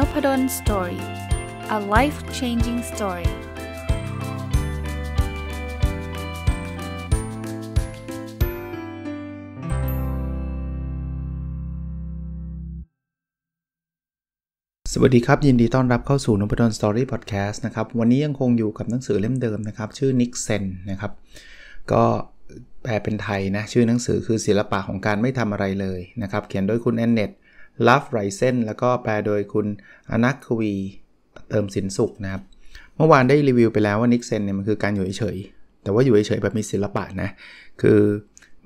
n o p ด d o สตอรี่ a life changing story. สวัสดีครับยินดีต้อนรับเข้าสู่น p ดลสตอรี่พอดแคสต์นะครับ วันนี้ยังคงอยู่กับหนังสือเล่มเดิมนะครับ ชื่อนิกเซนนะครับ ก็แปลเป็นไทยนะ ชื่อหนังสือคือศิลปะของการไม่ทำอะไรเลยนะครับ เขียนโดยคุณแอนเนต l o v e รเซนแล้วก็แปลโดยคุณอนักควีเติมสินสุขนะครับ เมื่อวานได้รีวิวไปแล้วว่านิกเซนเนี่ยมันคือการอยู่เฉยแต่ว่าอยู่เฉยแบบมีศิลปะนะ คือ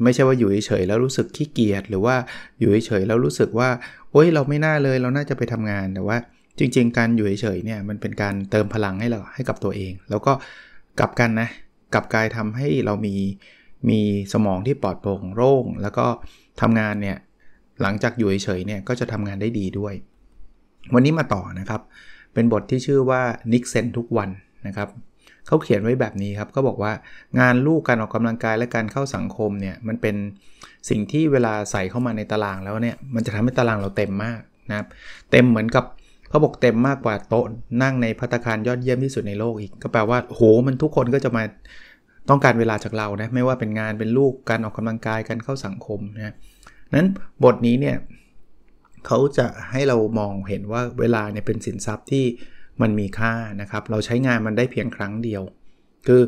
ไม่ใช่ว่าอยู่เฉยแล้วรู้สึกขี้เกียจหรือว่าอยู่เฉยแล้วรู้สึกว่าโอ้ยเราไม่น่าเลยเราน่าจะไปทำงานแต่ว่า จริง ๆ การอยู่เฉยเนี่ยมันเป็นการเติมพลังให้เราให้กับตัวเอง แล้วก็กลับกันนะกลับกายทำให้เรามีมีสมองที่ปลอดโปร่งโล่งแล้วก็ทำงานเนี่ยหลังจากอยู่เฉยๆเนี่ยก็จะทำงานได้ดีด้วย วันนี้มาต่อนะครับ เป็นบทที่ชื่อว่านิกเซนทุกวันนะครับเขาเขียนไว้แบบนี้ครับก็บอกว่างานลูกการออกกำลังกายและการเข้าสังคมเนี่ยมันเป็นสิ่งที่เวลาใส่เข้ามาในตารางแล้วเนี่ยมันจะทำให้ตารางเราเต็มมากนะครับ เต็มเหมือนกับเขาบอกเต็มมากกว่าโต๊ะนั่งในพัตคารยอดเยี่ยมที่สุดในโลกอีกก็แปลว่าโหมันทุกคนก็จะมาต้องการเวลาจากเรานะไม่ว่าเป็นงานเป็นลูกการออกกำลังกายการเข้าสังคมนะนั้นบทนี้เนี่ยเขาจะให้เรามองเห็นว่าเวลาเนี่ย เป็นสินทรัพย์ที่มันมีค่านะครับ เราใช้งานมันได้เพียงครั้งเดียว คือ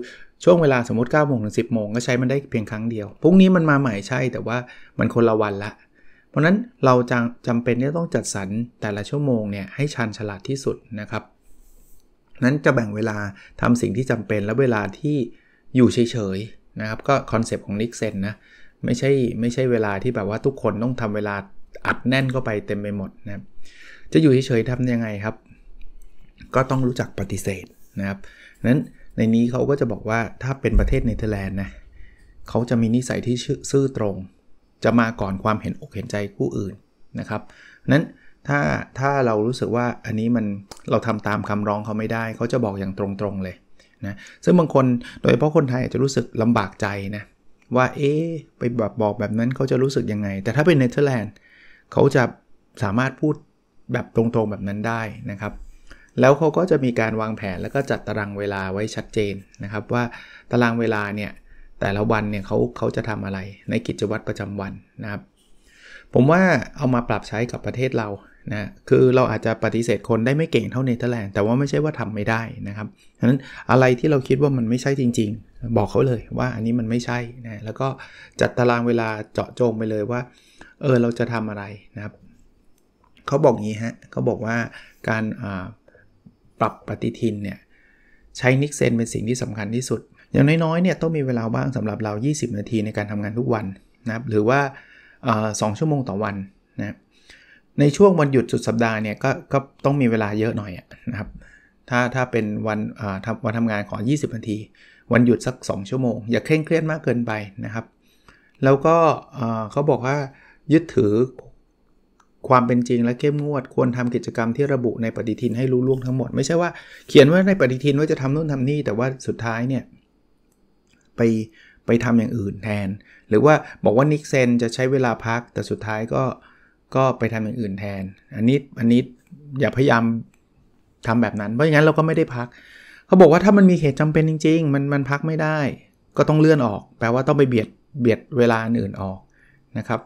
ช่วงเวลาสมมติ9โมงถึงสิบโมงก็ใช้มันได้เพียงครั้งเดียวพรุ่งนี้มันมาใหม่ใช่ แต่ว่ามันคนละวันละเพราะนั้นเราจจำเป็นที่ต้องจัดสรรแต่ละชั่วโมงเนี่ย ให้ชันฉลาดที่สุดนะครับนั้นจะแบ่งเวลาทำสิ่งที่จำเป็นและเวลาที่อยู่เฉยๆนะครับก็คอนเซปต์ของนิกเซนนะไม่ใช่ไม่ใช่เวลาที่แบบว่าทุกคนต้องทำเวลาอัดแน่นเข้าไปเต็มไปหมดนะจะอยู่เฉยๆทำยังไงครับ ก็ต้องรู้จักปฏิเสธนะครับนั้นในนี้เขาก็จะบอกว่าถ้าเป็นประเทศเนเธอร์แลนด์นะเขาจะมีนิสัยที่ซื่อตรง จะมาก่อนความเห็นอกเห็นใจผู้อื่นนะครับนั้นถ้าถ้าเรารู้สึกว่าอันนี้มันเราทำตามคำร้องเขาไม่ได้ เขาจะบอกอย่างตรง ๆ เลยนะซึ่งบางคนโดยเฉพาะคนไทยอาจจะรู้สึกลำบากใจนะว่าเอ๊ไปแบบบอกแบบนั้นเขาจะรู้สึกยังไง แต่ถ้าเป็นเนเธอร์แลนด์เขาจะสามารถพูดแบบตรงๆแบบนั้นได้นะครับ แล้วเขาก็จะมีการวางแผนแล้วก็จัดตารางเวลาไว้ชัดเจนนะครับ ว่าตารางเวลาเนี่ยแต่ละวันเนี่ยเขาเขาจะทำอะไรในกิจวัตรประจำวันนะครับผมว่าเอามาปรับใช้กับประเทศเรานะคือเราอาจจะปฏิเสธคนได้ไม่เก่งเท่าเนเธอร์แลนด์แต่ว่าไม่ใช่ว่าทำไม่ได้นะครับฉะนั้นอะไรที่เราคิดว่ามันไม่ใช่จริงๆ บอกเขาเลยว่าอันนี้มันไม่ใช่นะแล้วก็จัดตารางเวลาเจาะจงไปเลยว่าเออเราจะทำอะไรนะครับ เขาบอกงี้ฮะเขาบอกว่าการปรับปฏิทินเนี่ยใช้นิกเซนเป็นสิ่งที่สำคัญที่สุด อย่างน้อยๆเนี่ยต้องมีเวลาบ้างสำหรับเรา 20 นาทีในการทำงานทุกวันนะครับหรือว่าสองชั่วโมงต่อวันนะในช่วงวันหยุดสุดสัปดาห์เนี่ยก็ก็ต้องมีเวลาเยอะหน่อยนะครับถ้าถ้าเป็นวันวันทำงานของ 20นาที วันหยุดสัก 2 ชั่วโมง อย่าเคร่งเครียดมากเกินไปนะครับ แล้วก็เขาบอกว่ายึดถือความเป็นจริงและเข้มงวดควรทำกิจกรรมที่ระบุในปฏิทินให้รู้ล่วงทั้งหมด ไม่ใช่ว่าเขียนไว้ในปฏิทินว่าจะทำนู่นทำนี่ แต่ว่าสุดท้ายเนี่ยไปไปทำอย่างอื่นแทน หรือว่าบอกว่านิกเซนจะใช้เวลาพักแต่สุดท้ายก็ก็ไปทำอย่างอื่นแทน อันนี้อันนี้อย่าพยายามทำแบบนั้น เพราะอย่างนั้นเราก็ไม่ได้พัก เขาบอกว่าถ้ามันมีเหตุจำเป็นจริงๆ มันมันพักไม่ได้ ก็ต้องเลื่อนออก แปลว่าต้องไปเบียด เบียดเวลาอื่นออกนะครับ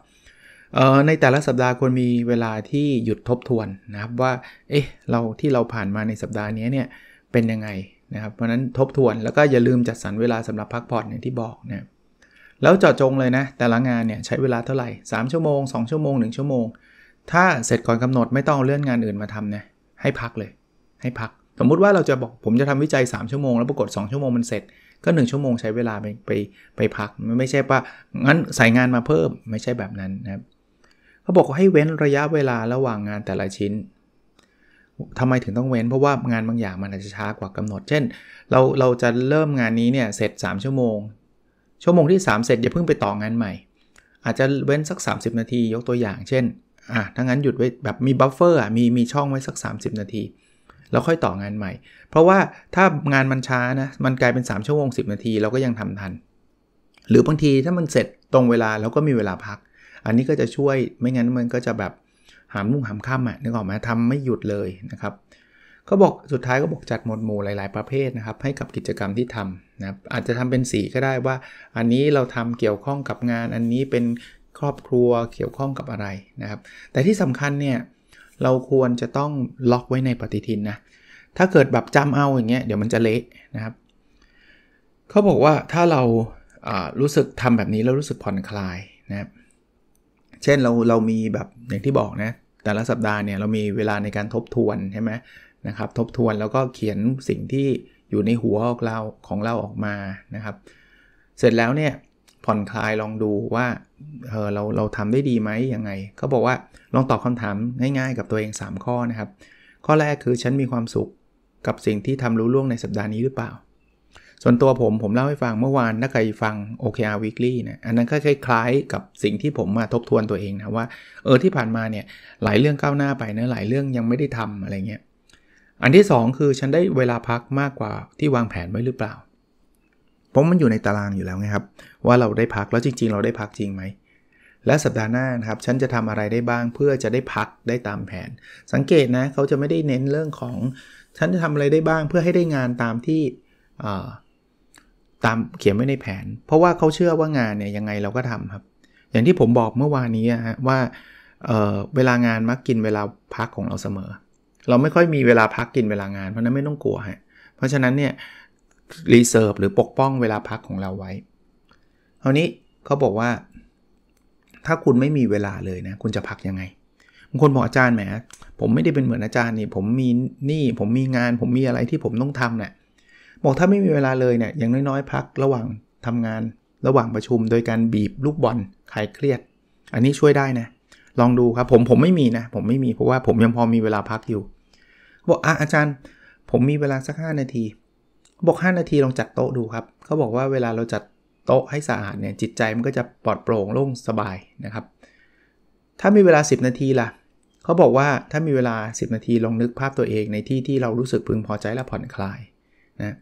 ในแต่ละสัปดาห์ควรมีเวลาที่หยุดทบทวนนะครับว่า เอ๊ะ เราที่เราผ่านมาในสัปดาห์นี้เนี่ยเป็นยังไงนะครับ เพราะนั้นทบทวนแล้วก็อย่าลืมจัดสรรเวลาสำหรับพักผ่อนอย่างที่บอกนะแล้วเจาะจงเลยนะ แต่ละงานเนี่ยใช้เวลาเท่าไหร่3ชั่วโมง2ชั่วโมง1 ชั่วโมง ถ้าเสร็จก่อนกำหนดไม่ต้องเลื่อนงานอื่นมาทำนะให้พักเลยให้พัก สมมุติว่าเราจะบอกผมจะทำวิจัย3ชั่วโมงแล้วปรากฏ2ชั่วโมงมันเสร็จก็ 1 ชั่วโมงใช้เวลาไปไปไปพัก ไม่ใช่ปะงั้นใส่งานมาเพิ่มไม่ใช่แบบนั้นนะครับเขาบอกให้เว้นระยะเวลาระหว่างงานแต่ละชิ้นทำไมถึงต้องเว้นเพราะว่างานบางอย่างมันอาจจะช้ากว่ากำหนด เช่น เราเราจะเริ่มงานนี้เนี่ยเสร็จ 3 ชั่วโมงชั่วโมงที่3เสร็จอย่าเพิ่งไปต่องานใหม่อาจจะเว้นสัก 30 นาที ยกตัวอย่างเช่นอ่ะถ้างั้นหยุดไว้แบบมีบัฟเฟอร์อ่ะมีมีช่องไว้สัก 30 นาที แล้วค่อยต่องานใหม่ เพราะว่าถ้างานมันช้านะ มันกลายเป็น 3ชั่วโมง10 นาทีเราก็ยังทำทัน หรือบางทีถ้ามันเสร็จตรงเวลาเราก็มีเวลาพัก อันนี้ก็จะช่วยไม่งั้นมันก็จะแบบหามุ่งหามค่ำอ่ะนึกออกไหมทำไม่หยุดเลยนะครับก็บอกสุดท้ายก็บอกจัดหมวดหมู่หลายๆประเภทนะครับ ให้กับกิจกรรมที่ทำนะครับอาจจะทำเป็นสีก็ได้ว่า อันนี้เราทำเกี่ยวข้องกับงานอันนี้เป็นครอบครัวเกี่ยวข้องกับอะไรนะครับ แต่ที่สำคัญเนี่ย เราควรจะต้องล็อกไว้ในปฏิทินนะถ้าเกิดแบบจำเอาอย่างเงี้ยเดี๋ยวมันจะเละนะครับเขาบอกว่าถ้าเรารู้สึกทำแบบนี้ แล้วรู้สึกผ่อนคลายนะครับเช่นเราเรามีแบบอย่างที่บอกนะแต่ละสัปดาห์เนี่ยเรามีเวลาในการทบทวนใช่ไหมนะครับ ทบทวนแล้วก็เขียนสิ่งที่อยู่ในหัวของเราของเราออกมานะครับ เสร็จแล้วเนี่ย ผ่อนคลายลองดูว่าเออเราเราทำได้ดีไหมยังไง ก็บอกว่าลองตอบคำถาม ง่ายๆ กับตัวเอง 3 ข้อนะครับ ข้อแรกคือฉันมีความสุขกับสิ่งที่ทำรู้ล่วงในสัปดาห์นี้หรือเปล่า ส่วนตัวผมผมเล่าให้ฟังเมื่อวานนักใค่ฟัง OKR Weekly นะอันนั้นก็คล้ายๆกับสิ่งที่ผมมาทบทวนตัวเองนะว่าเออที่ผ่านมาเนี่ยหลายเรื่องก้าวหน้าไปนะหลายเรื่องยังไม่ได้ทำอะไรเงี้ยอันที่ 2 คือฉันได้เวลาพักมากกว่าที่วางแผนไว้หรือเปล่าเพราะมันอยู่ในตารางอยู่แล้วไงครับ ว่าเราได้พักแล้วจริงๆ เราได้พักจริงไหม และสัปดาห์หน้านะครับ ฉันจะทำอะไรได้บ้างเพื่อจะได้พักได้ตามแผน สังเกตนะ เขาจะไม่ได้เน้นเรื่องของฉันจะทำอะไรได้บ้างเพื่อให้ได้งานตามที่ตามเขียนไว้ในแผน เพราะว่าเขาเชื่อว่างานเนี่ยยังไงเราก็ทำครับ อย่างที่ผมบอกเมื่อวานนี้ฮะว่าเวลางานมักกินเวลาพักของเราเสมอเเราไม่ค่อยมีเวลาพักกินเวลางานเพราะนั้นไม่ต้องกลัวฮะเพราะฉะนั้นเนี่ยรีเซิร์ฟหรือปกป้องเวลาพักของเราไว้คราวนี้เขาบอกว่าถ้าคุณไม่มีเวลาเลยนะคุณจะพักยังไงบางคนบอกอาจารย์แหมผมไม่ได้เป็นเหมือนอาจารย์นี่ผมมีหนี้ผมมีงานผมมีอะไรที่ผมต้องทำเนะี่ยบอกถ้าไม่มีเวลาเลยเนะี่ยอย่างน้อยๆพักระหว่างทำงานระหว่างประชุมโดยการบีบลูกบอลคลายเครียด อันนี้ช่วยได้นะลองดูครับผมผมไม่มีนะผมไม่มีเพราะว่าผมยังพอมีเวลาพักอยู่บอกอ่ะอาจารย์ผมมีเวลาสัก 5 นาทีบอก5 นาทีลองจัดโต๊ะดูครับเขาบอกว่าเวลาเราจัดโต๊ะให้สะอาดเนี่ยจิตใจมันก็จะปลอดโปร่งโล่งสบายนะครับ ถ้ามีเวลา 10 นาทีล่ะเขาบอกว่าถ้ามีเวลา 10 นาทีลองนึกภาพตัวเองในที่ที่เรารู้สึกพึงพอใจและผ่อนคลายนะ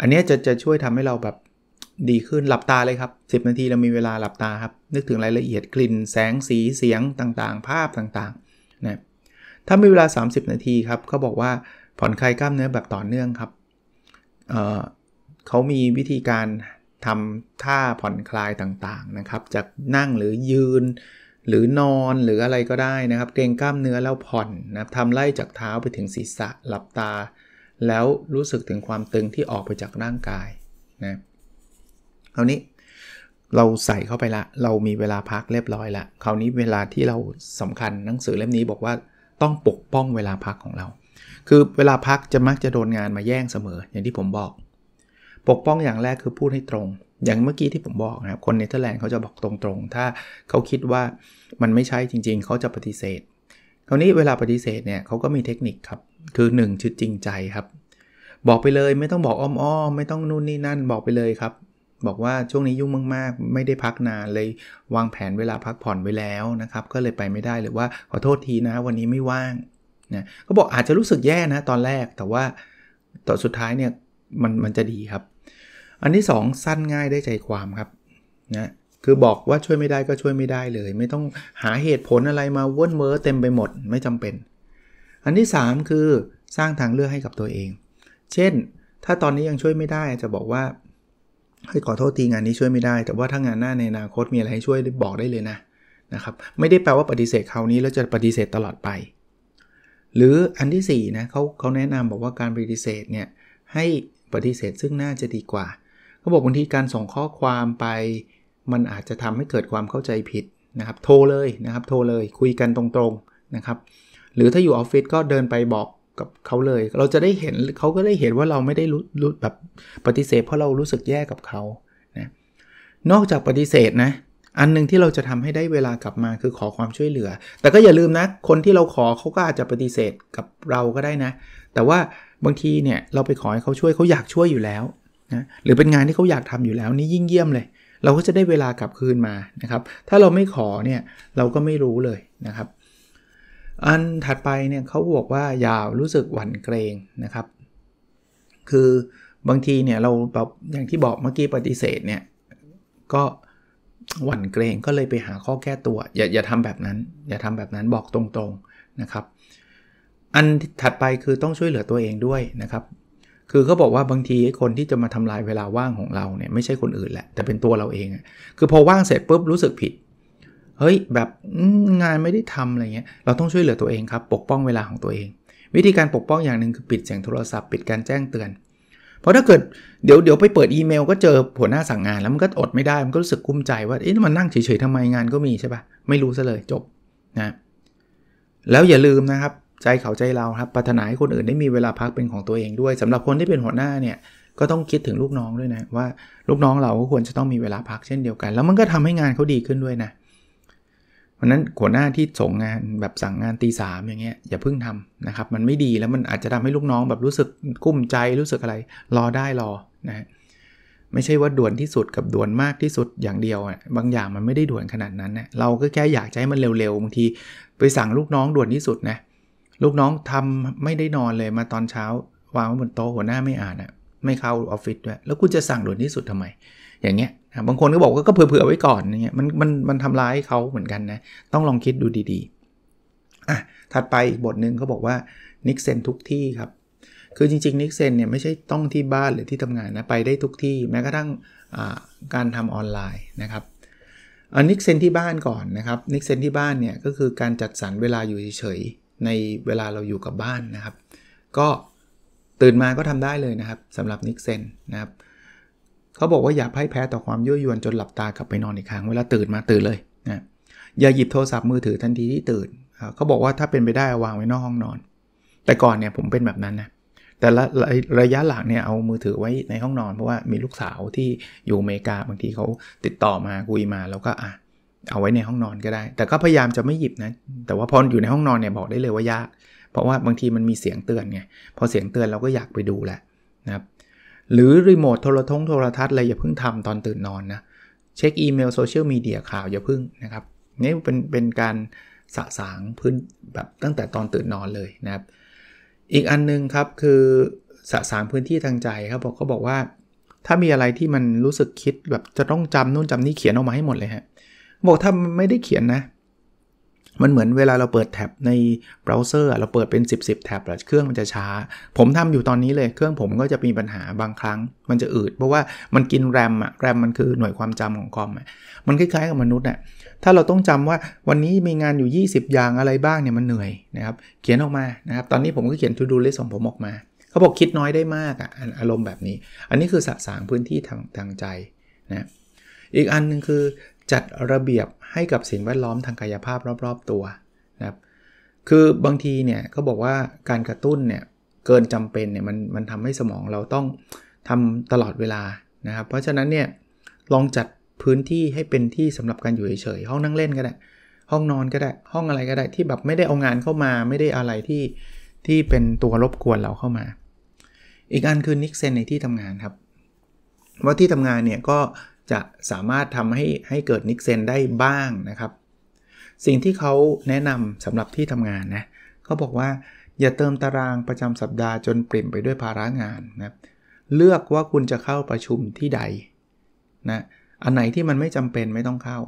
อันนี้จะจะช่วยทำให้เราแบบดีขึ้นหลับตาเลยครับ10 นาทีเรามีเวลาหลับตาครับนึกถึงรายละเอียดกลิ่นแสงสีเสียงต่างๆ ภาพต่างๆนะถ้ามีเวลา 30 นาทีครับ เขาบอกว่าผ่อนคลายกล้ามเนื้อแบบต่อเนื่องครับเเขามีวิธีการทำท่าผ่อนคลายต่างๆนะครับ จากนั่งหรือยืน หรือนอนหรืออะไรก็ได้นะครับ เกรงกล้ามเนื้อแล้วผ่อนนะทำไล่จากเท้าไปถึงศีรษะหลับตา แล้วรู้สึกถึงความตึงที่ออกไปจากร่างกาย นะเอานี้ เราใส่เข้าไปละ เรามีเวลาพักเรียบร้อยละคราวนี้เวลาที่เราสำคัญหนังสือเล่มนี้บอกว่าต้องปกป้องเวลาพักของเรา คือเวลาพักจะมักจะโดนงานมาแย่งเสมออย่างที่ผมบอก ปกป้องอย่างแรกคือพูดให้ตรง อย่างเมื่อกี้ที่ผมบอกนะครับ คนเนเธอร์แลนด์เขาจะบอกตรงๆ ถ้าเขาคิดว่ามันไม่ใช่จริงๆ เขาจะปฏิเสธ คราวนี้เวลาปฏิเสธเนี่ยเขาก็มีเทคนิคครับ คือ1ชุ่จริงใจครับ บอกไปเลยไม่ต้องบอกอ้อมๆ ไม่ต้องนู่นนี่นั่นบอกไปเลยครับบอกว่าช่วงนี้ยุ่งมากๆ ไม่ได้พักนานเลยวางแผนเวลาพักผ่อนไว้แล้วนะครับ ก็เลยไปไม่ได้หรือว่าขอโทษทีนะ วันนี้ไม่ว่างนะก็บอกอาจจะรู้สึกแย่นะตอนแรกแต่ว่าต่อสุดท้ายเนี่ยมันมันจะดีครับ อันที่ 2 สั้นง่ายได้ใจความครับนะคือบอกว่าช่วยไม่ได้ก็ช่วยไม่ได้เลย ไม่ต้องหาเหตุผลอะไรมาว่นเวอเต็มไปหมดไม่จำเป็น อันที่ 3 คือสร้างทางเลือกให้กับตัวเอง เช่น ถ้าตอนนี้ยังช่วยไม่ได้จะบอกว่าให้ขอโทษทีงานนี้ช่วยไม่ได้ แต่ว่าถ้างานหน้าในอนาคตมีอะไรให้ช่วยบอกได้เลยนะนะครับไม่ได้แปลว่าปฏิเสธคราวนี้แล้วจะปฏิเสธตลอดไป หรืออันที่4นะเขาเขาแนะนำบอกว่าการปฏิเสธเนี่ยให้ปฏิเสธซึ่งหน้าจะดีกว่าเขาบอกบางทีการส่งข้อความไป มันอาจจะทำให้เกิดความเข้าใจผิดนะครับโทรเลยนะครับโทรเลยคุยกันตรงๆนะครับหรือถ้าอยู่ออฟฟิศก็เดินไปบอกกับเขาเลย เราจะได้เห็นเขาก็ได้เห็นว่าเราไม่ได้รู้รู้ แบบปฏิเสธ เพราะเรารู้สึกแย่กับเขานะ นอกจากปฏิเสธนะ อันนึงที่เราจะทำให้ได้เวลากลับมาคือขอความช่วยเหลือ แต่ก็อย่าลืมนะ คนที่เราขอเขาก็อาจจะปฏิเสธกับเราก็ได้นะ แต่ว่าบางทีเนี่ย เราไปขอให้เขาช่วยเขาอยากช่วยอยู่แล้ว นะ หรือเป็นงานที่เขาอยากทำอยู่แล้ว นี่ยิ่งเยี่ยมเลย เราก็จะได้เวลากลับคืนมา นะครับ ถ้าเราไม่ขอเนี่ย เราก็ไม่รู้เลย นะครับอันถัดไปเนี่ยเขาบอกว่ายาวรู้สึกหวั่นเกรงนะครับ คือบางทีเนี่ยเราแบบอย่างที่บอกเมื่อกี้ปฏิเสธเนี่ยก็หวั่นเกรงก็เลยไปหาข้อแก้ตัว อย่าอย่าทำแบบนั้นอย่าทำแบบนั้นบอกตรงๆนะครับ อันถัดไปคือต้องช่วยเหลือตัวเองด้วยนะครับ คือเขาบอกว่าบางทีคนที่จะมาทำลายเวลาว่างของเราเนี่ยไม่ใช่คนอื่นแหละแต่เป็นตัวเราเอง คือพอว่างเสร็จปุ๊บรู้สึกผิดเฮ้ย แบบงานไม่ได้ทำอะไรเงี้ยเราต้องช่วยเหลือตัวเองครับ ปกป้องเวลาของตัวเอง วิธีการปกป้องอย่างหนึ่งคือปิดเสียงโทรศัพท์ ปิดการแจ้งเตือน เพราะถ้าเกิด เดี๋ยวเดี๋ยวไปเปิดอีเมล ก็เจอหัวหน้าสั่งงานแล้ว มันก็อดไม่ได้มันก็รู้สึกกุ้มใจว่า เอ๊ะมันนั่งเฉยๆทำไมงานก็มีใช่ปะไม่รู้ซะเลยจบนะแล้วอย่าลืมนะครับ ใจเขาใจเราครับปรารถนาให้คนอื่นได้มีเวลาพักเป็นของตัวเองด้วย สำหรับคนที่เป็นหัวหน้าเนี่ยก็ต้องคิดถึงลูกน้องด้วยนะว่าลูกน้องเราก็ควรจะต้องมีเวลาพักเช่นเดียวกัน แล้วมันก็ทำให้งานเขาดีขึ้นด้วยนะพราะนั้นหัวหน้าที่ส่งงานแบบสั่งงานตีสามอย่างเงี้ยอย่าเพิ่งทำนะครับมันไม่ดีแล้วมันอาจจะทำให้ลูกน้องแบบรู้สึกกุ้มใจรู้สึกอะไร รอได้รอนะไม่ใช่ว่าด่วนที่สุดกับด่วนมากที่สุดอย่างเดียวอ่ะบางอย่างมันไม่ได้ด่วนขนาดนั้นนะเราก็แค่อยากให้มันเร็วๆบางที ไปสั่งลูกน้องด่วนที่สุดนะลูกน้องทำไม่ได้นอนเลยมาตอนเช้าวางไว้บนโต๊ะหัวหน้าไม่อ่านอ่ะไม่เข้าออฟฟิศด้วยแล้วคุณจะสั่งด่วนที่สุดทำไม อย่างเงี้ยบางคนก็บอกว่าก็เผื่อๆไว้ก่อนเนี่ยมันมันมันทำร้ายเขาเหมือนกันนะ ต้องลองคิดดูดีๆอ่ะถัดไปอีกบทหนึ่งเขาบอกว่านิกเซนทุกที่ครับ คือจริงๆนิกเซนเนี่ยไม่ใช่ต้องที่บ้านหรือที่ทำงานนะ ไปได้ทุกที่แม้กระทั่งการทำออนไลน์นะครับนิกเซนที่บ้านก่อนนะครับนิกเซนที่บ้านเนี่ยก็คือการจัดสรรเวลาอยู่เฉยๆในเวลาเราอยู่กับบ้านนะครับ ก็ตื่นมาก็ทำได้เลยนะครับ สำหรับนิกเซนนะครับเขาบอกว่าอย่าพ่ายแพ้ต่อความยั่วยวนจนหลับตากลับไปนอนอีกครั้งเวลาตื่นมาตื่นเลยนะอย่าหยิบโทรศัพท์มือถือทันทีที่ตื่น เขาบอกว่าถ้าเป็นไปได้วางไว้นอกห้องนอน แต่ก่อนเนี่ยผมเป็นแบบนั้นนะแต่ละระยะหลังเนี่ยเอามือถือไว้ในห้องนอนเพราะว่ามีลูกสาวที่อยู่อเมริกาบางทีเขาติดต่อมาคุยมาแล้วก็อ่ะเอาไว้ในห้องนอนก็ได้ แต่ก็พยายามจะไม่หยิบนะแต่ว่าพออยู่ในห้องนอนเนี่ยบอกได้เลยว่ายากเพราะว่าบางทีมันมีเสียงเตือนไงพอเสียงเตือนเราก็อยากไปดูแหละนะครับหรือรีโมทโทรทงโทรทัศน์อะไร อย่าเพิ่งทำตอนตื่นนอนนะเช็คอีเมลโซเชียลมีเดียข่าวอย่าเพิ่งนะครับนี่เป็นเป็นการสะสางพื้นแบบตั้งแต่ตอนตื่นนอนเลยนะครับ อีกอันนึงครับ คือ สะสางพื้นที่ทางใจครับบอกเขาบอกว่า ถ้ามีอะไรที่มันรู้สึกคิดแบบจะต้องจำนู่นจำนี่เขียนออกมาให้หมดเลยฮะบอกถ้าไม่ได้เขียนนะมันเหมือนเวลาเราเปิดแท็บในเบราว์เซอร์เราเปิดเป็น 10บสแท็บแล้วเครื่องมันจะช้า ผมทำอยู่ตอนนี้เลยเครื่องผมก็จะมีปัญหาบางครั้ง มันจะอืดเพราะว่ามันกินแรมอะแรมมันคือหน่วยความจำของคอม มันคล้ายๆกับมนุษย์เนี่ยถ้าเราต้องจำว่าวันนี้มีงานอยู่ 20 อย่างอะไรบ้างเนี่ยมันเหนื่อยนะครับเขียนออกมานะครับตอนนี้ผมก็เขียนทูดู l i สของผมออกมาเขาบอกคิดน้อยได้มากอะอารมณ์แบบนี้ อันนี้คือสะสางพื้นที่ทางทางใจนะอีกอันนึงคือจัดระเบียบให้กับสิ่งแวดล้อมทางกายภาพรอบๆตัวนะครับ คือบางทีเนี่ยเขาบอกว่าการกระตุ้นเนี่ย เกินจำเป็นเนี่ยมันมันทำให้สมองเราต้องทำตลอดเวลานะครับ เพราะฉะนั้นเนี่ย ลองจัดพื้นที่ให้เป็นที่สำหรับการอยู่เฉยๆห้องนั่งเล่นก็ได้ ห้องนอนก็ได้ห้องอะไรก็ได้ที่แบบไม่ได้เอางานเข้ามา ไม่ได้อะไรที่ที่เป็นตัวรบกวนเราเข้ามา อีกอันคือนิกเซนในที่ทำงานครับ ว่าที่ทำงานเนี่ยก็จะสามารถทำให้ให้เกิดนิกเซน ได้บ้างนะครับสิ่งที่เขาแนะนำสำหรับที่ทำงานนะเขาบอกว่าอย่าเติมตารางประจำสัปดาห์จนปริ่มไปด้วยภาระงานนะเลือกว่าคุณจะเข้าประชุมที่ใดนะอันไหนที่มันไม่จำเป็นไม่ต้องเข้า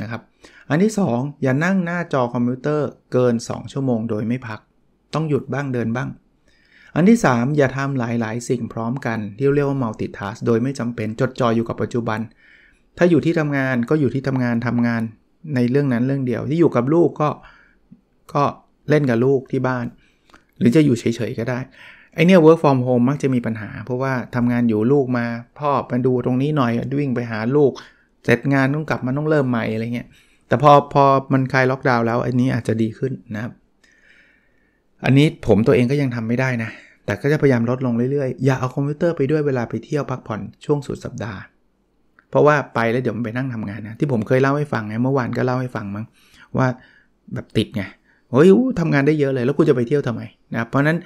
นะครับอันที่2ออย่านั่งหน้าจอคอมพิวเตอร์เกิน 2 ชั่วโมง โดยไม่พัก ต้องหยุดบ้างเดินบ้าง อันที่ 3 อย่าทำหลาย ๆ สิ่งพร้อมกันเรียกว่า multitask โดยไม่จำเป็นจดจ่ออยู่กับปัจจุบันถ้าอยู่ที่ทำงานก็อยู่ที่ทำงานทำงานในเรื่องนั้นเรื่องเดียวที่อยู่กับลูกก็ก็เล่นกับลูกที่บ้าน หรือจะอยู่เฉย ๆ ก็ได้ไอเนี่ย work from home มักจะมีปัญหา เพราะว่าทำงานอยู่ลูกมาพ่อมาดูตรงนี้หน่อยวิ่งไปหาลูกเสร็จงานต้องกลับมาต้องเริ่มใหม่อะไรเงี้ยแต่พอพอมันคลายล็อกดาวน์แล้ว อันนี้อาจจะดีขึ้นนะครับ อันนี้ผมตัวเองก็ยังทำไม่ได้นะ แต่ก็จะพยายามลดลงเรื่อยๆอย่าเอาคอมพิวเตอร์ไปด้วยเวลาไปเที่ยวพักผ่อนช่วงสุดสัปดาห์เพราะว่าไปแล้วเดี๋ยวมันไปนั่งทำงานนะที่ผมเคยเล่าให้ฟังไงเมื่อวานก็เล่าให้ฟังมั้งว่าแบบติดไงเฮ้ยทำงานได้เยอะเลยแล้วคุณจะไปเที่ยวทำไมนะเพราะนั้น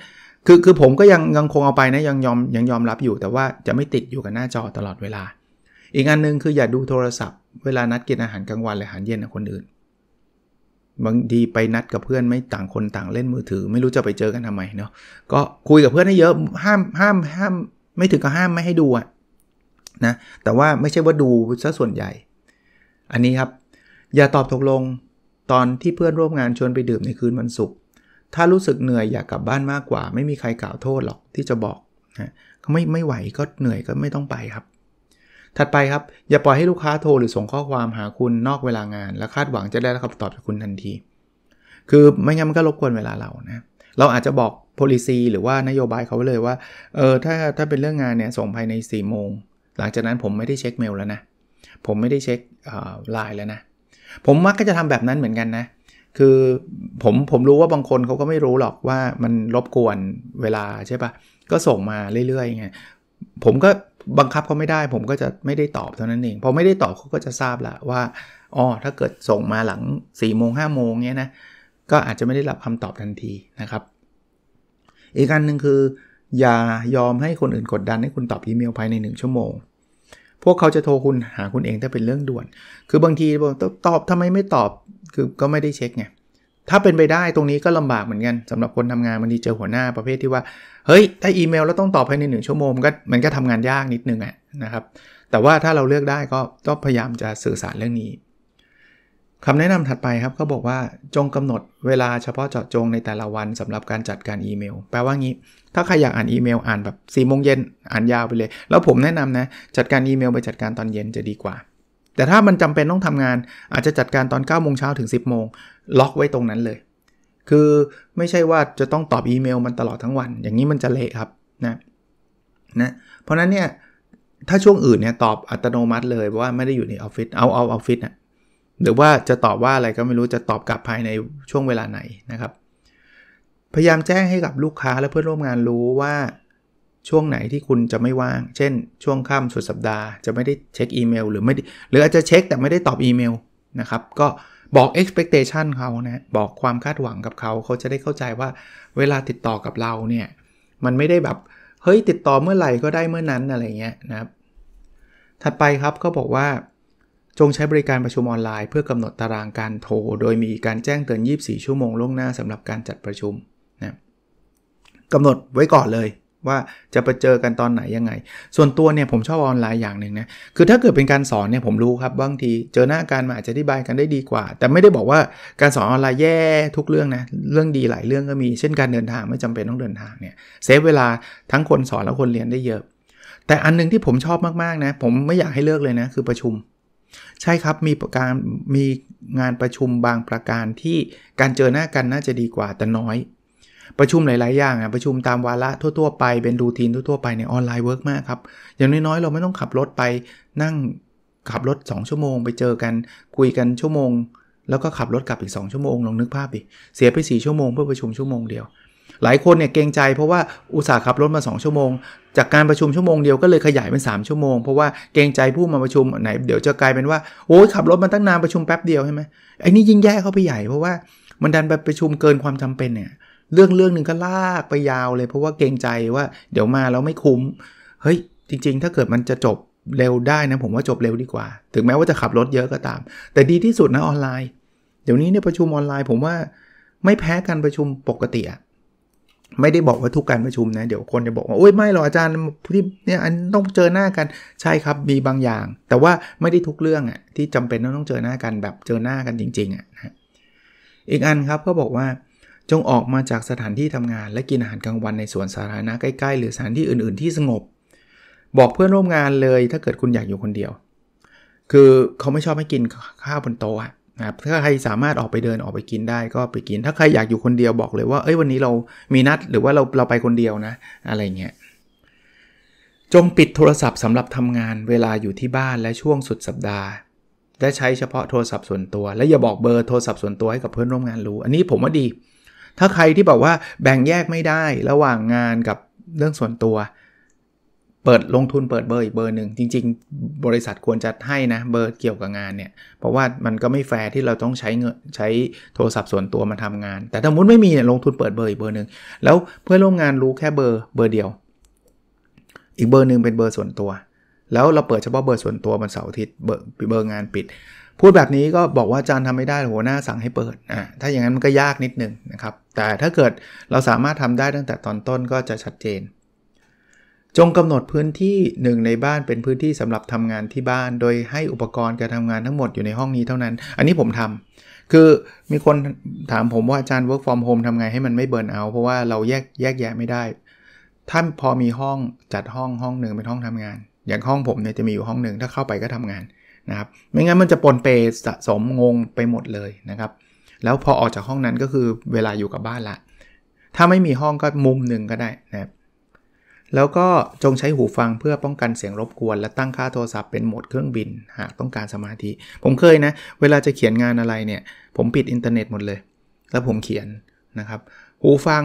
คือคือผมก็ยังยังคงเอาไปนะยังยอมยังยอมรับอยู่แต่ว่าจะไม่ติดอยู่กับหน้าจอตลอดเวลา อีกอันนึงคืออย่าดูโทรศัพท์เวลานัดกินอาหารกลางวันหรืออาหารเย็นกับคนอื่น บางทีไปนัดกับเพื่อนไม่ต่างคนต่างเล่นมือถือ ไม่รู้จะไปเจอกันทำไมเนาะก็คุยกับเพื่อนให้เยอะห้ามห้ามห้ามไม่ถึงกับห้ามไม่ให้ดูอะนะแต่ว่าไม่ใช่ว่าดูซะส่วนใหญ่ อันนี้ครับ อย่าตอบตกลงตอนที่เพื่อนร่วมงานชวนไปดื่มในคืนวันศุกร์ถ้ารู้สึกเหนื่อยอยากกลับบ้านมากกว่า ไม่มีใครกล่าวโทษหรอกที่จะบอกนะไม่ไม่ไหวก็เหนื่อยก็ไม่ต้องไปครับ ถัดไปครับอย่าปล่อยให้ลูกค้าโทรหรือส่งข้อความหาคุณนอกเวลางาน และคาดหวังจะได้รับคำตอบจากคุณทันที คือไม่งั้นมันก็รบกวนเวลาเรานะเราอาจจะบอก policy หรือว่านโยบายเขาไเลยว่าเออถ้าถ้าเป็นเรื่องงานเนี่ยส่งภายใน4ี่โมงหลังจากนั้นผมไม่ได้เช็คเมลแล้วนะ ผมไม่ได้เช็คไลน์แล้วนะ ผมมักก็จะทำแบบนั้นเหมือนกันนะ คือผมผมรู้ว่าบางคนเขาก็ไม่รู้หรอกว่ามันรบกวนเวลาใช่ปะก็ส่งมาเรื่อยๆไง ผมก็บังคับเขาไม่ได้ ผมก็จะไม่ได้ตอบเท่านั้นเองพอไม่ได้ตอบเขาก็จะทราบละว่า อ๋อ ถ้าเกิดส่งมาหลัง4ี่โมงห้าโมงเนี้ยนะ ก็อาจจะไม่ได้รับคำตอบทันทีนะครับ อีกอันหนึ่งคืออย่ายอมให้คนอื่นกดดันให้คุณตอบอีเมลภายใน 1 ชั่วโมง พวกเขาจะโทรคุณหาคุณเองถ้าเป็นเรื่องด่วน คือบางทีตอบทำไมไม่ตอบ คือก็ไม่ได้เช็คไง ถ้าเป็นไปได้ตรงนี้ก็ลำบากเหมือนกัน สำหรับคนทำงานบางทีเจอหัวหน้าประเภทที่ว่า เฮ้ย ถ้าอีเมลแล้วต้องตอบภายในหนึ่งชั่วโมงมันก็มันก็ทำงานยากนิดนึงอะนะครับ แต่ว่าถ้าเราเลือกได้ก็ก็พยายามจะสื่อสารเรื่องนี้คำแนะนำถัดไปครับเขาบอกว่าจงกำหนดเวลาเฉพาะเจาะจงในแต่ละวันสำหรับการจัดการอีเมล แปลว่างี้ ถ้าใครอยากอ่านอีเมลอ่านแบบ4ี่โมงเย็นอ่านยาวไปเลย แล้วผมแนะนำนะจัดการอีเมลไปจัดการตอนเย็นจะดีกว่า แต่ถ้ามันจำเป็นต้องทำงานอาจจะจัดการตอน9ก้าโมงเช้าถึง 10บโมงล็อกไว้ตรงนั้นเลย คือไม่ใช่ว่าจะต้องตอบอีเมล มันตลอดทั้งวัน อย่างนี้มันจะเละครับนะนะเพราะนั้นเนี่ยถ้าช่วงอื่นเนี่ยตอบอัตโนมัติเลยว่าไม่ได้อยู่ในออฟฟิศเอาเอาออฟฟิศนะหรือว่าจะตอบว่าอะไรก็ไม่รู้จะตอบกลับภายในช่วงเวลาไหนนะครับ พยายามแจ้งให้กับลูกค้าและเพื่อนร่วมงานรู้ว่าช่วงไหนที่คุณจะไม่ว่าง เช่นช่วงค่ำสุดสัปดาห์จะไม่ได้เช็คอีเมล หรือไม่ หรืออาจจะเช็คแต่ไม่ได้ตอบอีเมลนะครับก็บอก expectation เขานะบอกความคาดหวังกับเขาเขาจะได้เข้าใจว่าเวลาติดต่อกับเราเนี่ยมันไม่ได้แบบเฮ้ยติดต่อเมื่อไหร่ก็ได้เมื่อนั้นอะไรเงี้ยนะครับ ถัดไปครับก็บอกว่าจงใช้บริการประชุมออนไลน์เพื่อกำหนดตารางการโทร โดยมีการแจ้งเตือน24 ชั่วโมงล่วงหน้าสำหรับการจัดประชุมนะกำหนดไว้ก่อนเลยว่าจะไปเจอกันตอนไหนยังไง ส่วนตัวเนี่ยผมชอบออนไลน์อย่างหนึ่งนะ คือถ้าเกิดเป็นการสอนเนี่ยผมรู้ครับบางที เจอหน้ากันมาอาจจะอธิบายกันได้ดีกว่า แต่ไม่ได้บอกว่าการสอนออนไลน์แย่ทุกเรื่องนะ เรื่องดีหลายเรื่องก็มี เช่นการเดินทางไม่จำเป็นต้องเดินทางเนี่ยเซฟเวลาทั้งคนสอนและคนเรียนได้เยอะ แต่อันนึงที่ผมชอบมากๆนะ ผมไม่อยากให้เลิกเลยนะคือประชุมใช่ครับมีการมีงานประชุมบางประการที่การเจอหน้ากันน่าจะดีกว่าแต่น้อย ประชุมหลายๆอย่างอ่ะประชุมตามวาระทั่วๆไปเป็นรูทีนทั่วๆไปในออนไลน์เวิร์กมากครับ อย่างน้อยๆ เราไม่ต้องขับรถไปนั่งขับรถ2ชั่วโมง ไปเจอกันคุยกันชั่วโมง แล้วก็ขับรถกลับอีก2ชั่วโมงลองนึกภาพดิเสียไป4ชั่วโมงเพื่อประชุมชั่วโมงเดียวหลายคนเนี่ยเกรงใจเพราะว่าอุตส่าห์ขับรถมา2ชั่วโมง จากการประชุมชั่วโมงเดียวก็เลยขยายเป็น 3 ชั่วโมง เพราะว่าเกรงใจผู้มาประชุมไหนเดี๋ยวจะกลายเป็นว่าโอ้ยขับรถมาตั้งนานประชุมแป๊บเดียวใช่ไหมไอ้นี่ยิ่งแย่เข้าไปใหญ่เพราะว่ามันดันไปประชุมเกินความจำเป็นเนี่ยเรื่องเรื่องหนึ่งก็ลากไปยาวเลย เพราะว่าเกรงใจว่าเดี๋ยวมาแล้วไม่คุ้มเฮ้ยจริง ๆ ถ้าเกิดมันจะจบเร็วได้นะผมว่าจบเร็วดีกว่า ถึงแม้ว่าจะขับรถเยอะก็ตาม แต่ดีที่สุดนะออนไลน์ เดี๋ยวนี้เนี่ยประชุมออนไลน์ผมว่าไม่แพ้การประชุมปกติอะไม่ได้บอกว่าทุกการประชุมนะเดี๋ยวคนจะบอกว่าโอ้ยไม่หรอกอาจารย์ที่เนี่ยอันต้องเจอหน้ากันใช่ครับมีบางอย่างแต่ว่าไม่ได้ทุกเรื่องอะ่ะ ที่จำเป็นต้องเจอหน้ากันแบบเจอหน้ากันจริงๆอะ่ะนะอีกอันครับก็บอกว่าจงออกมาจากสถานที่ทำงานและกินอาหารกลางวันในสวนสาธารณะใกล้ ๆ หรือสถานที่อื่นๆที่สงบ บอกเพื่อนร่วมงานเลยถ้าเกิดคุณอยากอยู่คนเดียว คือเขาไม่ชอบให้กินข้าวบนโต๊ะอ่ะนะครับถ้าใครสามารถออกไปเดินออกไปกินได้ก็ไปกิน ถ้าใครอยากอยู่คนเดียวบอกเลยว่าเอ้ยวันนี้เรามีนัดหรือว่าเราเราไปคนเดียวนะ อะไรเงี้ยจงปิดโทรศัพท์สำหรับทำงานเวลาอยู่ที่บ้านและช่วงสุดสัปดาห์ได้ใช้เฉพาะโทรศัพท์ส่วนตัวและอย่าบอกเบอร์โทรศัพท์ส่วนตัวให้กับเพื่อนร่วมงานรู้ อันนี้ผมว่าดี ถ้าใครที่บอกว่าแบ่งแยกไม่ได้ระหว่างงานกับเรื่องส่วนตัวเปิดลงทุนเปิดเบอร์อีกเบอร์หนึ่งจริงๆ บริษัทควรจะให้นะเบอร์เกี่ยวกับงานเนี่ย เพราะว่ามันก็ไม่แฟร์ที่เราต้องใช้เงินใช้โทรศัพท์ส่วนตัวมาทำงาน แต่ถ้ามุดไม่มีเนี่ยลงทุนเปิดเบอร์อีกเบอร์หนึ่งแล้วเพื่อนร่วมงานรู้แค่เบอร์เบอร์เดียว อีกเบอร์หนึ่งเป็นเบอร์ส่วนตัว แล้วเราเปิดเฉพาะเบอร์ส่วนตัววันเสาร์อาทิตย์เบอร์เบอร์งานปิด พูดแบบนี้ก็บอกว่าจานทํทำไม่ได้หัวหน้าสั่งให้เปิดอ่าถ้าอย่างนั้นมันก็ยากนิดนึงนะครับแต่ถ้าเกิดเราสามารถทำได้ตั้งแต่ตอนต้นก็จะชัดเจนจงกำหนดพื้นที่หนึ่งในบ้านเป็นพื้นที่สำหรับทำงานที่บ้านโดยให้อุปกรณ์การทำงานทั้งหมดอยู่ในห้องนี้เท่านั้น อันนี้ผมทำ คือมีคนถามผมว่าอาจารย์ work from home ทำไงให้มันไม่เบิร์นเอาเพราะว่าเราแยกแยกแยะไม่ได้ ถ้าพอมีห้องจัดห้องห้องหนึ่งเป็นห้องทำงาน อย่างห้องผมเนี่ยจะมีอยู่ห้องหนึ่งถ้าเข้าไปก็ทำงานนะครับ ไม่งั้นมันจะปนเปสะสมงงไปหมดเลยนะครับ แล้วพอออกจากห้องนั้นก็คือเวลาอยู่กับบ้านละ ถ้าไม่มีห้องก็มุมหนึ่งก็ได้นะครับแล้วก็จงใช้หูฟังเพื่อป้องกันเสียงรบกวน และตั้งค่าโทรศัพท์เป็นโหมดเครื่องบิน หากต้องการสมาธิผมเคยนะเวลาจะเขียนงานอะไรเนี่ยผมปิดอินเทอร์เน็ตหมดเลย แล้วผมเขียนนะครับหูฟัง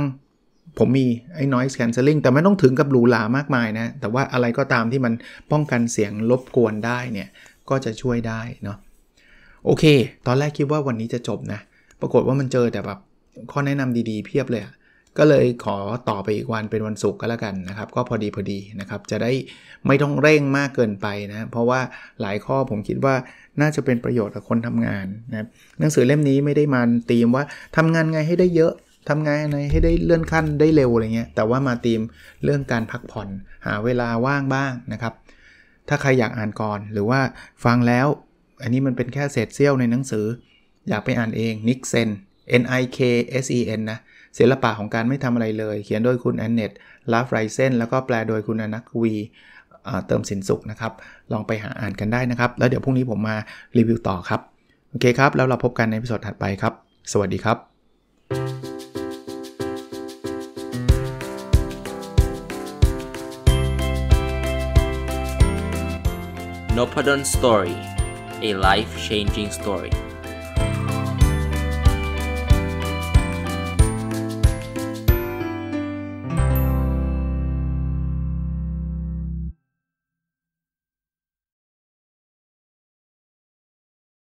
ผมมีไอ้ noise cancelling แต่ไม่ต้องถึงกับหรูหรามากมายนะแต่ว่าอะไรก็ตามที่มันป้องกันเสียงรบกวนได้เนี่ยก็จะช่วยได้เนาะโอเค ตอนแรกคิดว่าวันนี้จะจบนะ ปรากฏว่ามันเจอแต่แบบข้อแนะนำดีๆเพียบเลยอะก็เลยขอต่อไปอีกวันเป็นวันศุกร์ก็แล้วกันนะครับ ก็พอดีพอดีนะครับจะได้ไม่ต้องเร่งมากเกินไปนะเพราะว่าหลายข้อผมคิดว่าน่าจะเป็นประโยชน์กับคนทำงานนะหนังสือเล่มนี้ไม่ได้มาตีมว่าทำงานไงให้ได้เยอะทำงานไงให้ได้เลื่อนขั้นได้เร็วอะไรเงี้ยแต่ว่ามาตีมเรื่องการพักผ่อนหาเวลาว่างบ้างนะครับถ้าใครอยากอ่านก่อนหรือว่าฟังแล้วอันนี้มันเป็นแค่เศษเสี้ยวในหนังสือ อยากไปอ่านเองนิกเซน N I K S E N นะศิลปะของการไม่ทำอะไรเลย เขียนโดยคุณแอนเนตลาฟไรเซนแล้วก็แปลโดยคุณอนักวีเติมสินสุขนะครับ ลองไปหาอ่านกันได้นะครับ แล้วเดี๋ยวพรุ่งนี้ผมมารีวิวต่อครับ โอเคครับ แล้วเราพบกันในพิสดถัดไปครับ สวัสดีครับ n o p a d o n Story a life changing story